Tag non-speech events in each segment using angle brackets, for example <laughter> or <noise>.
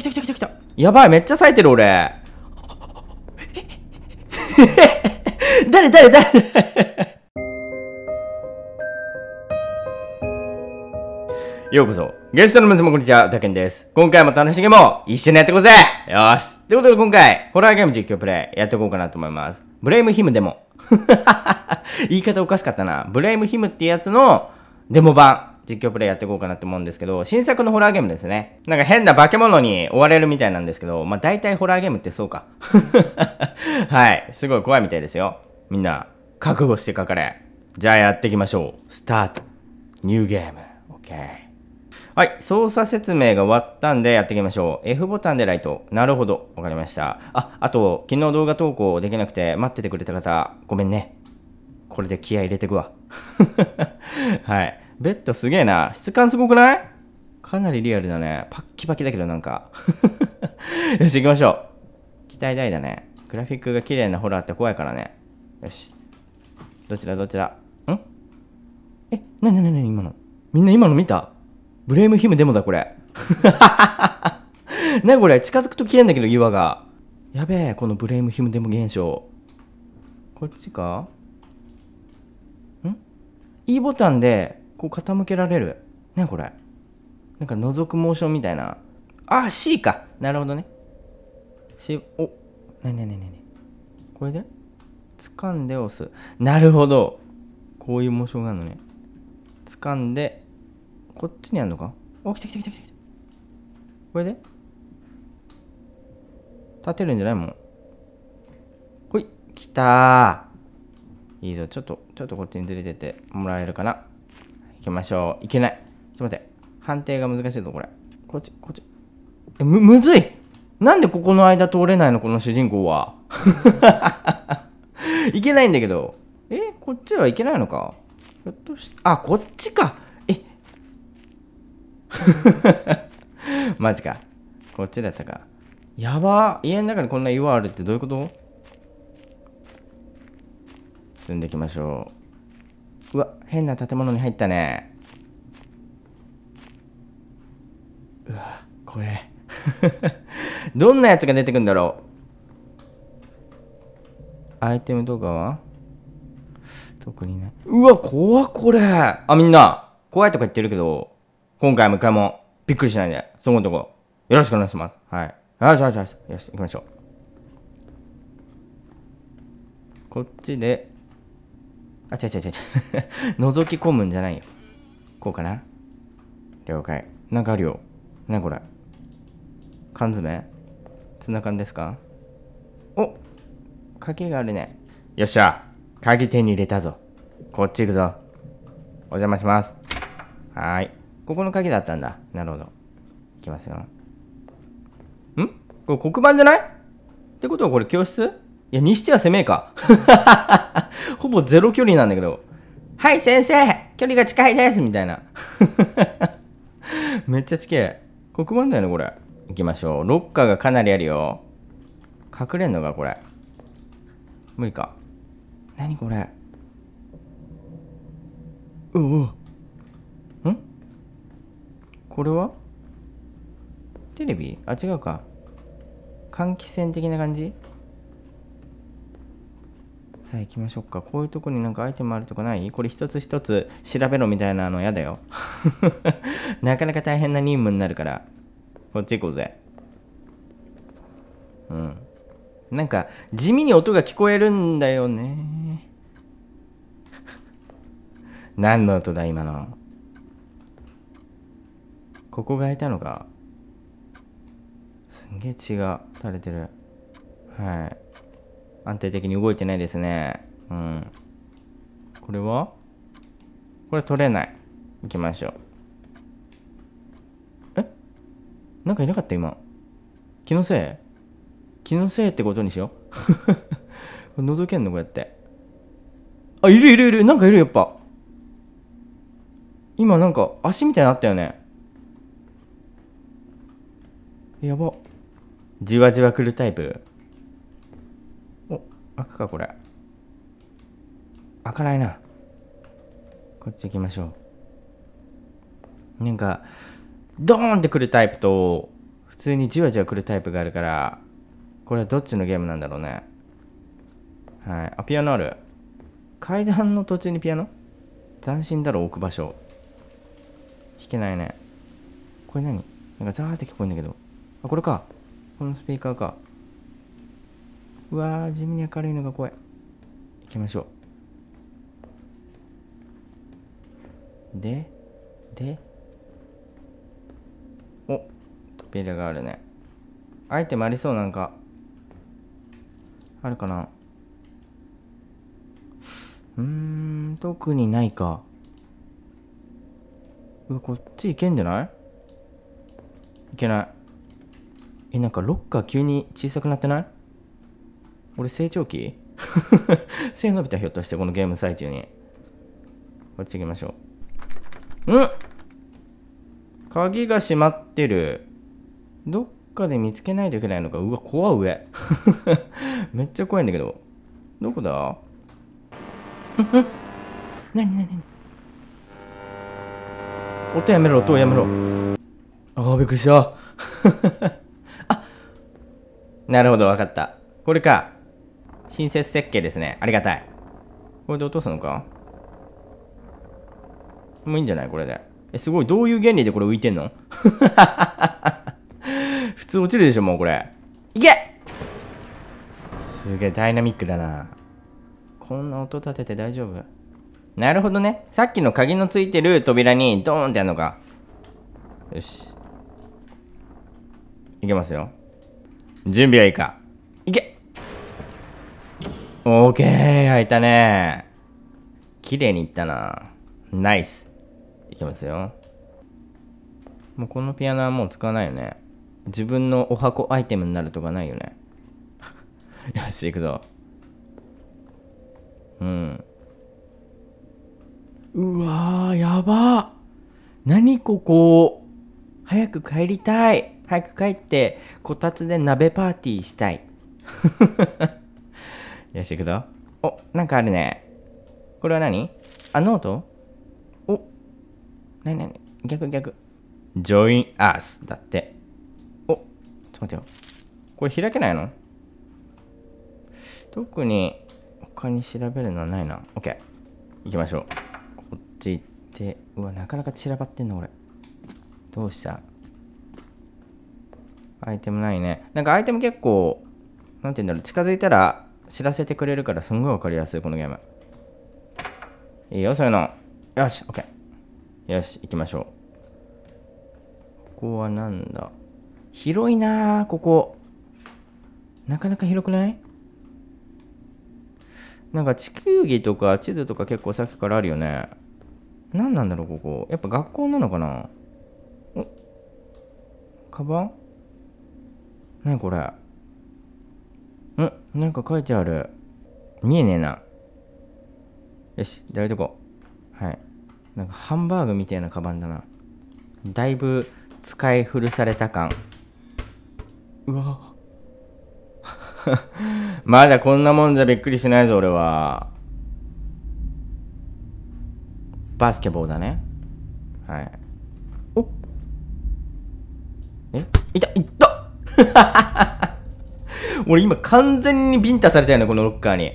来た来た来た来たやばいめっちゃ咲いてる俺 <laughs> 誰誰誰ようこそゲストの皆様こんにちはたけんです今回も楽しげも一緒にやっていこうぜよしということで今回ホラーゲーム実況プレイやっていこうかなと思いますブレイムヒムでも <laughs> 言い方おかしかったなブレイムヒムってやつのデモ版実況プレイやっていこうかなって思うんですけど、新作のホラーゲームですね。なんか変な化け物に追われるみたいなんですけど、まあ大体ホラーゲームってそうか。<laughs> はい。すごい怖いみたいですよ。みんな、覚悟してかかれ。じゃあやっていきましょう。スタート。ニューゲーム。OK。はい、操作説明が終わったんでやっていきましょう。F ボタンでライト。なるほど。わかりました。あ、あと、昨日動画投稿できなくて待っててくれた方、ごめんね。これで気合入れてくわ。<laughs> はい。ベッドすげえな。質感すごくないかなりリアルだね。パッキパキだけどなんか。<laughs> よし、行きましょう。期待大だね。グラフィックが綺麗なホラーって怖いからね。よし。どちらどちら。んえ、なになになに今の。みんな今の見たブレームヒムでもだこれ。<laughs> なこれ近づくと消えんだけど岩が。やべえ、このブレームヒムデモ現象。こっちかん ?E ボタンでこう傾けられるねこれなんか覗くモーションみたいなあ C かなるほどね C おなになになにこれで掴んで押すなるほどこういうモーションがあるのね掴んでこっちにあるのかお来た来た来た来た来たこれで立てるんじゃないもんほい来たいいぞちょっとちょっとこっちにずれててもらえるかなきましょう。いけない。ちょっと待って。判定が難しいぞ、これ。こっち、こっち。え、む、むずいなんでここの間通れないのこの主人公は。<laughs> いけないんだけど。え、こっちはいけないのかひょっとして、あ、こっちかえ <laughs> マジか。こっちだったか。やば家の中にこんな岩あるってどういうこと進んでいきましょう。うわ、変な建物に入ったね。うわ、怖え。<laughs> どんなやつが出てくんだろうアイテムとかは特にな、ね、いうわ、怖これ。あ、みんな、怖いとか言ってるけど、今回も一回もびっくりしないで、そこのとこ、よろしくお願いします。はい。よしよしよし、よし、行きましょう。こっちであ、違う違う違う。<laughs> 覗き込むんじゃないよ。こうかな。了解。なんかあるよ。なこれ。缶詰ツナ缶ですかお鍵があるね。よっしゃ。鍵手に入れたぞ。こっち行くぞ。お邪魔します。はーい。ここの鍵だったんだ。なるほど。いきますよ。んこれ黒板じゃないってことはこれ教室いや、にしては攻めえか。<laughs> ほぼゼロ距離なんだけど、はい先生距離が近いですみたいな。<laughs> めっちゃ近い。黒板だよね、これ。行きましょう。ロッカーがかなりあるよ。隠れんのか、これ。無理か。何これ。うおんこれはテレビあ、違うか。換気扇的な感じさあ行きましょうか。こういうとこになんかアイテムあるとこないこれ一つ一つ調べろみたいなの嫌だよ。<laughs> なかなか大変な任務になるから。こっち行こうぜ。うん。なんか地味に音が聞こえるんだよね。<laughs> 何の音だ今の。ここが開いたのか。すんげえ血が垂れてる。はい。安定的に動いてないですね。うん。これはこれ取れない。行きましょう。えなんかいなかった今。気のせい気のせいってことにしよう。<laughs> 覗けんのこうやって。あ、いるいるいるなんかいるやっぱ。今なんか足みたいになったよね。やば。じわじわ来るタイプ開くかこれ開かないなこっち行きましょうなんかドーンってくるタイプと普通にじわじわくるタイプがあるからこれはどっちのゲームなんだろうねはいあピアノある階段の途中にピアノ斬新だろ置く場所弾けないねこれ何なんかザーって聞こえんだけどあこれかこのスピーカーかうわー地味に明るいのが怖い行きましょうででお扉があるねアイテムありそうなんかあるかなうん特にないかうわこっち行けんじゃないいけないえなんかロッカー急に小さくなってない俺成長期 <laughs> 背伸びたひょっとしてこのゲーム最中に。こっち行きましょう。うん鍵が閉まってる。どっかで見つけないといけないのか。うわ、怖上。<laughs> めっちゃ怖いんだけど。どこだうんうん。なになになに音やめろ、音やめろ。ああ、びっくりした。<laughs> あなるほど、わかった。これか。親切設計ですね。ありがたい。これで落とすのかもういいんじゃないこれで。え、すごい。どういう原理でこれ浮いてんの <laughs> 普通落ちるでしょ、もうこれ。いけすげえ、ダイナミックだな。こんな音立てて大丈夫なるほどね。さっきの鍵のついてる扉にドーンってやるのか。よし。いけますよ。準備はいいか。いけオーケー入いたね綺麗にいったなナイスいきますよもうこのピアノはもう使わないよね自分のお箱アイテムになるとかないよね <laughs> よし行くぞうんうわーやば何ここ早く帰りたい早く帰ってこたつで鍋パーティーしたい <laughs> よし、行くぞ。お、なんかあるね。これは何あ、ノートお、なになに逆逆。Join Us だって。お、ちょっと待ってよ。これ開けないの特に他に調べるのはないな。OK。行きましょう。こっち行って。うわ、なかなか散らばってんの、俺。どうしたアイテムないね。なんかアイテム結構、なんて言うんだろう、近づいたら知らせてくれるからすんごいわかりやすいこのゲームいいよそういうのよし OK よし行きましょうここはなんだ広いなーここなかなか広くないなんか地球儀とか地図とか結構さっきからあるよね何なんだろうここやっぱ学校なのかなおカバン何これんなんか書いてある。見えねえな。よし、じゃあいとこう。はい。なんかハンバーグみたいなカバンだな。だいぶ使い古された感。うわ <laughs> まだこんなもんじゃびっくりしないぞ、俺は。バスケボーだね。はい。おえいた、いった <laughs> 俺今完全にビンタされたよね、このロッカーに。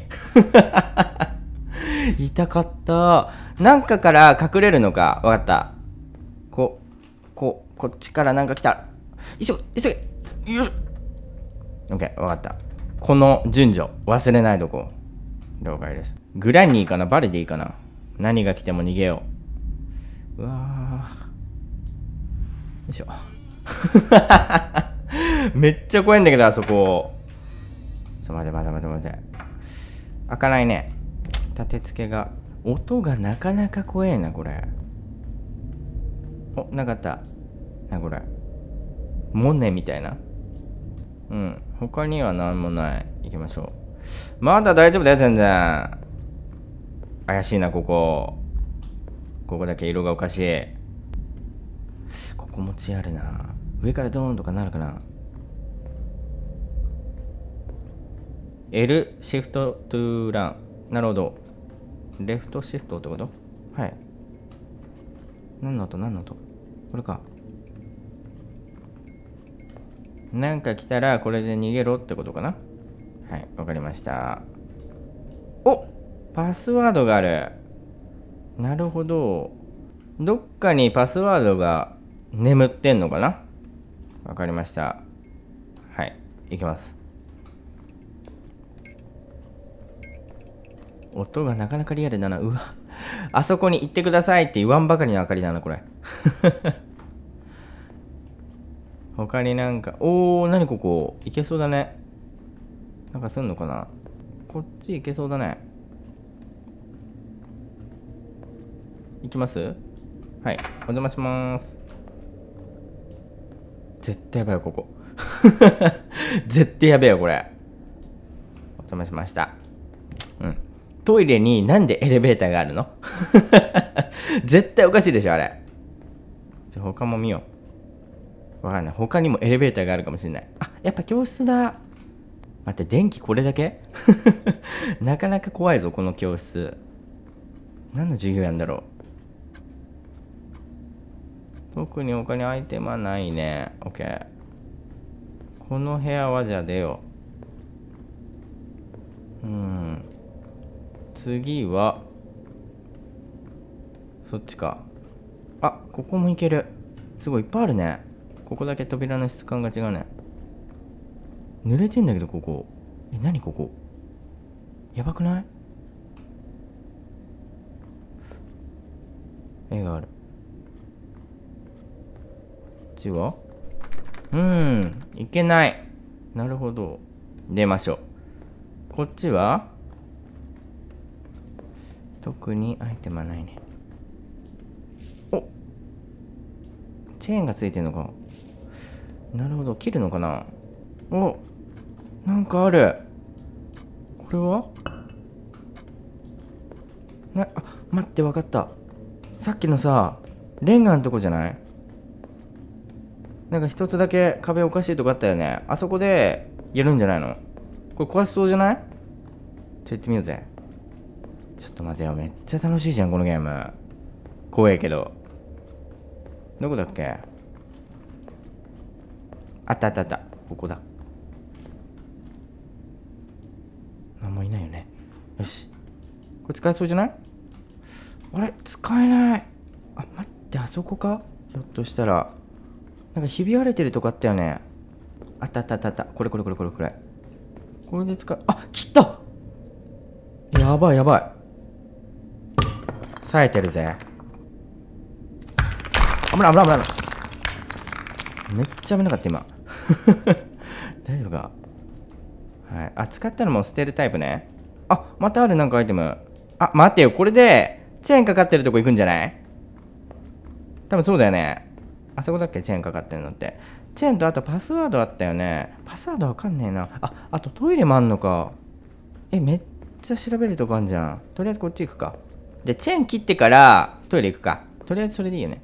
<laughs> 痛かった。なんかから隠れるのか。わかった。こ、こ、こっちからなんか来た。急げ、急げ。よし。オッケー、わかった。この順序、忘れないとこ。了解です。グランニーかなバレでいいかな何が来ても逃げよう。うわぁ。よいしょ。<laughs> めっちゃ怖いんだけど、あそこ。と待て待て待て待て。開かないね。立て付けが。音がなかなか怖えな、これ。お、なかった。な、これ。モネみたいな。うん。他には何もない。行きましょう。まだ大丈夫だよ、全然。怪しいな、ここ。ここだけ色がおかしい。ここ持ちあるな。上からドーンとかなるかな。L シフトトゥーラン。なるほど。レフトシフトってことはい。何の音何の音これか。なんか来たらこれで逃げろってことかなはい、わかりました。おパスワードがある。なるほど。どっかにパスワードが眠ってんのかなわかりました。はい、いきます。音がなかなかリアルだな。うわ。あそこに行ってくださいって言わんばかりの明かりだな、これ。<laughs> 他になんか、おー、なにここ。行けそうだね。なんかすんのかなこっち行けそうだね。行きますはい。お邪魔します。絶対やばいよ、ここ。<laughs> 絶対やべえよ、これ。お邪魔しました。トイレになんでエレベーターがあるの <laughs> 絶対おかしいでしょ、あれ。じゃ、他も見よう。わかんない。他にもエレベーターがあるかもしれない。あ、やっぱ教室だ。待って、電気これだけ <laughs> なかなか怖いぞ、この教室。何の授業やんだろう。特に他にアイテムはないね。OK。この部屋はじゃあ出よう。次は、そっちか。あ、ここも行ける。すごいいっぱいあるね。ここだけ扉の質感が違うね。濡れてんだけど、ここ。え、なにここ。やばくない絵がある。こっちはうん、いけない。なるほど。出ましょう。こっちは特にアイテムはないねおチェーンがついてるのかなるほど切るのかなおなんかあるこれはなあ待って分かったさっきのさレンガのとこじゃないなんか一つだけ壁おかしいとこあったよねあそこでやるんじゃないのこれ壊しそうじゃないちょっと行ってみようぜちょっと待てよ。めっちゃ楽しいじゃん、このゲーム。怖えけど。どこだっけあったあったあった。ここだ。何もいないよね。よし。これ使えそうじゃないあれ使えない。あ、待って、あそこかひょっとしたら。なんかひび割れてるとこあったよね。あったあったあったあった。これこれこれこれこれ。これで使う。あ、切ったやばいやばい。冴えてるぜ危ない危ない危ないめっちゃ危なかった今 <laughs> 大丈夫かはいあ使ったのも捨てるタイプねあまたあるなんかアイテムあ待てよこれでチェーンかかってるとこ行くんじゃない多分そうだよねあそこだっけチェーンかかってるのってチェーンとあとパスワードあったよねパスワードわかんねえなああとトイレもあんのかえめっちゃ調べるとこあんじゃんとりあえずこっち行くかで、チェーン切ってから、トイレ行くか。とりあえずそれでいいよね。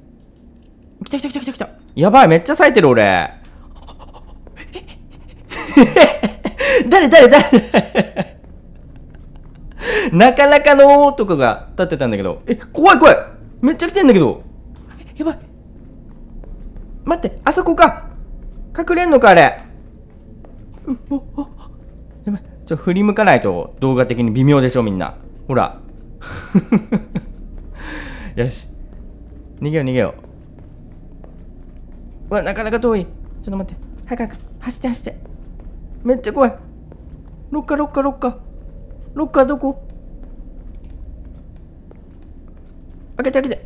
来た来た来た来た来た。やばい、めっちゃ冴えてる俺。<laughs> 誰誰誰 <laughs> なかなかの男が立ってたんだけど。え、怖い怖いめっちゃ来てんだけど。やばい。待って、あそこか。隠れんのか、あれ。うおおやばい。ちょ、振り向かないと動画的に微妙でしょ、みんな。ほら。<laughs> よし逃げよう逃げよううわなかなか遠いちょっと待って早く走って走ってめっちゃ怖いロッカーロッカーロッカーロッカーどこ開けて開けて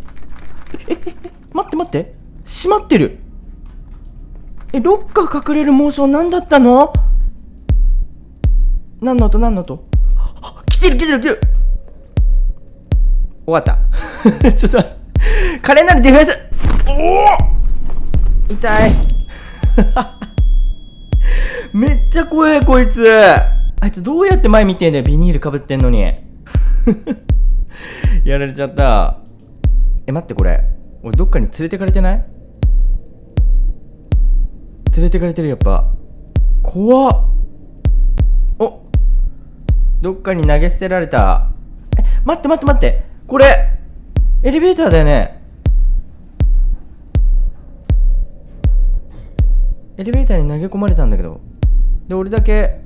ええ待って待って閉まってるえロッカー隠れるモーション何だったの何の音何の音来てる来てる来てる終わった <laughs> ちょっと華麗なるディフェンスおお痛い <laughs> めっちゃ怖いこいつあいつどうやって前見てんだよビニールかぶってんのに <laughs> やられちゃったえ待ってこれ俺どっかに連れてかれてない連れてかれてるやっぱ怖っおどっかに投げ捨てられたえ待って待って待ってこれエレベーターだよねエレベーターに投げ込まれたんだけどで俺だけ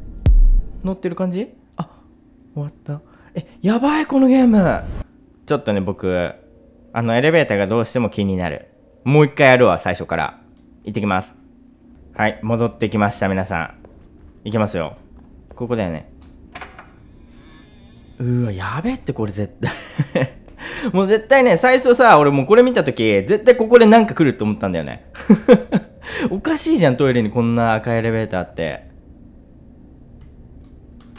乗ってる感じあ終わったえやばいこのゲームちょっとね僕あのエレベーターがどうしても気になるもう一回やるわ最初から行ってきますはい戻ってきました皆さん行きますよここだよねうわやべってこれ絶対もう絶対ね、最初さ、俺もうこれ見た時、絶対ここでなんか来ると思ったんだよね。<laughs> おかしいじゃん、トイレにこんな赤いエレベーターって。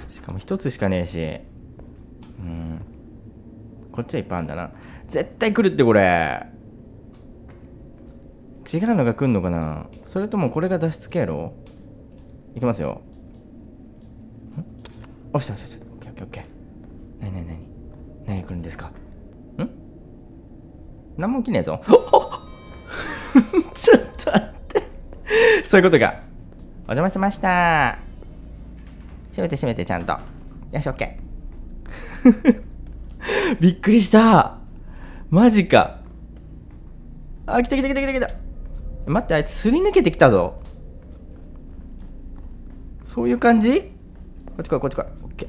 しかも一つしかねえし。うん。こっちはいっぱいあんだな。絶対来るってこれ。違うのが来んのかなそれともこれが脱出経路いきますよ。んおっしゃおっしゃおっしゃ。オッケーオッケーオッケー。なになになに何来るんですか何も起きねえぞ <laughs> ちょっと待ってそういうことかお邪魔しました閉めて閉めてちゃんとよし OK <laughs> びっくりしたマジかあ来た来た来た来た来た待ってあいつすり抜けてきたぞそういう感じこっち来いこっち来い OK よ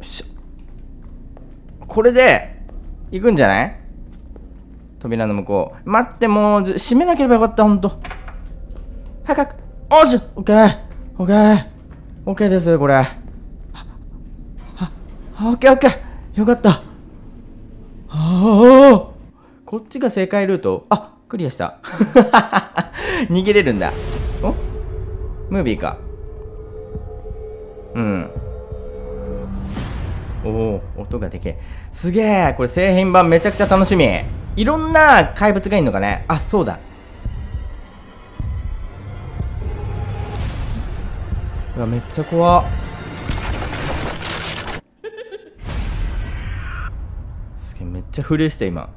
っしょ。これで行くんじゃない扉の向こう。待って、もう、閉めなければよかった、ほんと。早く。おしオッケーオッケーオッケーです、これ。オッケーオッケーよかった。ああこっちが正解ルートあクリアした <laughs> 逃げれるんだおムービーかうんおお音がでけえすげえこれ製品版めちゃくちゃ楽しみいろんな怪物がいるのかねあそうだうわめっちゃ怖っすげえめっちゃ震えした今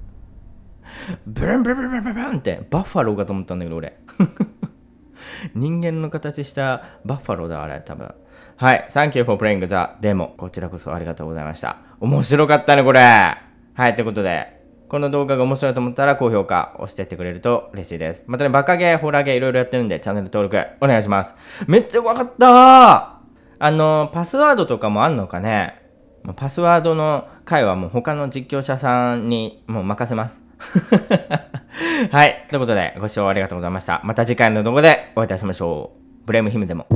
<laughs> ブルンブルンブルンブルンってバッファローかと思ったんだけど俺 <laughs> 人間の形したバッファローだあれ多分はい Thank you for playing the demo こちらこそありがとうございました面白かったねこれはい、ということで、この動画が面白いと思ったら高評価押してってくれると嬉しいです。またね、バカゲー、ホラゲーいろいろやってるんで、チャンネル登録お願いします。めっちゃ怖かったあの、パスワードとかもあんのかねパスワードの回はもう他の実況者さんにもう任せます。<laughs> はい。ということで、ご視聴ありがとうございました。また次回の動画でお会いいたしましょう。ブレイムヒムでも。